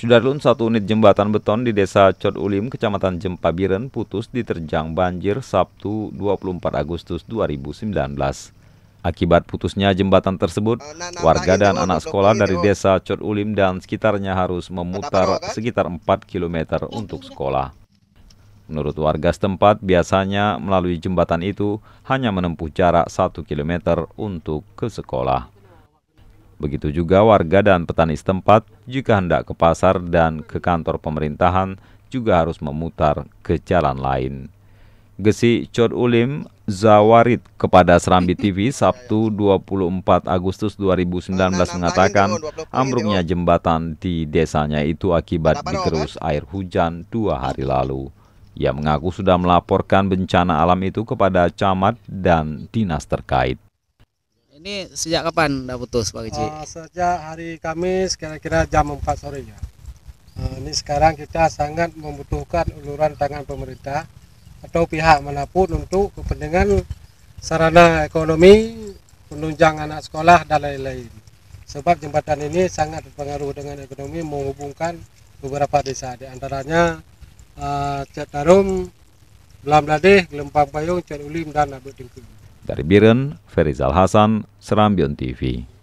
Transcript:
Sudarlun, satu unit jembatan beton di desa Cot Ulim, kecamatan Jempabiren, putus diterjang banjir Sabtu 24 Agustus 2019. Akibat putusnya jembatan tersebut, eh, nah, nah, warga nah, dan anak sekolah dari desa Cot Ulim dan sekitarnya harus memutar sekitar 4 km untuk sekolah. Menurut warga setempat, biasanya melalui jembatan itu hanya menempuh jarak 1 km untuk ke sekolah. Begitu juga warga dan petani setempat jika hendak ke pasar dan ke kantor pemerintahan juga harus memutar ke jalan lain. Gesi Chod Ulim Zawarit kepada Serambi TV Sabtu 24 Agustus 2019 mengatakan ambruknya jembatan di desanya itu akibat dikerus air hujan dua hari lalu. Ia mengaku sudah melaporkan bencana alam itu kepada camat dan dinas terkait. Ini sejak kapan udah putus Pak Kici? Uh, eh, sejak hari Kamis kira-kira jam 4 sore ya. Uh, ini sekarang kita sangat membutuhkan uluran tangan pemerintah atau pihak manapun untuk kepentingan sarana ekonomi, penunjang anak sekolah dan lain-lain. Sebab jembatan ini sangat berpengaruh dengan ekonomi menghubungkan beberapa desa di antaranya uh, eh, Cetarum, Belambladeh, Gelempang Payung, Cerulim dan Abdul Dengkung. Dari Biren, Ferizal Hasan, Serambion TV.